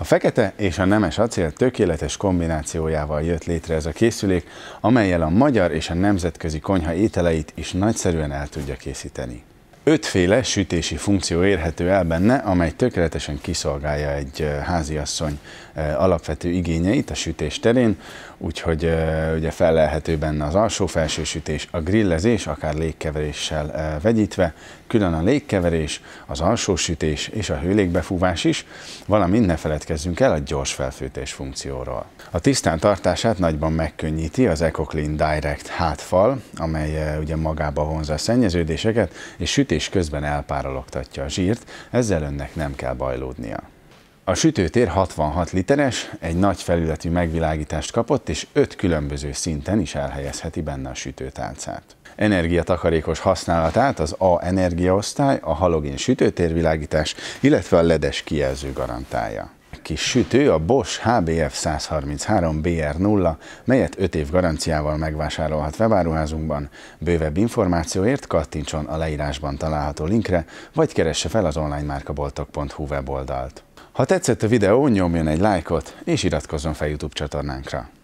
A fekete és a nemes acél tökéletes kombinációjával jött létre ez a készülék, amelyel a magyar és a nemzetközi konyha ételeit is nagyszerűen el tudja készíteni. Ötféle sütési funkció érhető el benne, amely tökéletesen kiszolgálja egy háziasszony alapvető igényeit a sütés terén, úgyhogy ugye felelhető benne az alsó-felső sütés, a grillezés, akár légkeveréssel vegyítve, külön a légkeverés, az alsó sütés és a hőlékbefúvás is, valamint ne feledkezzünk el a gyors felfőtés funkcióról. A tisztán tartását nagyban megkönnyíti az EcoClean Direct hátfal, amely ugye magába vonza a szennyeződéseket, és süt sütés közben elpárologtatja a zsírt, ezzel önnek nem kell bajlódnia. A sütőtér 66 literes, egy nagy felületű megvilágítást kapott, és öt különböző szinten is elhelyezheti benne a sütőtálcát. Energiatakarékos használatát az A energiaosztály, a halogén sütőtérvilágítás, illetve a ledes kijelző garantálja kis sütő a Bosch HBF 133 BR0, melyet 5 év garanciával megvásárolhat webáruházunkban. Bővebb információért kattintson a leírásban található linkre, vagy keresse fel az onlinemárkaboltok.hu weboldalt. Ha tetszett a videó, nyomjon egy lájkot, és iratkozzon fel YouTube csatornánkra.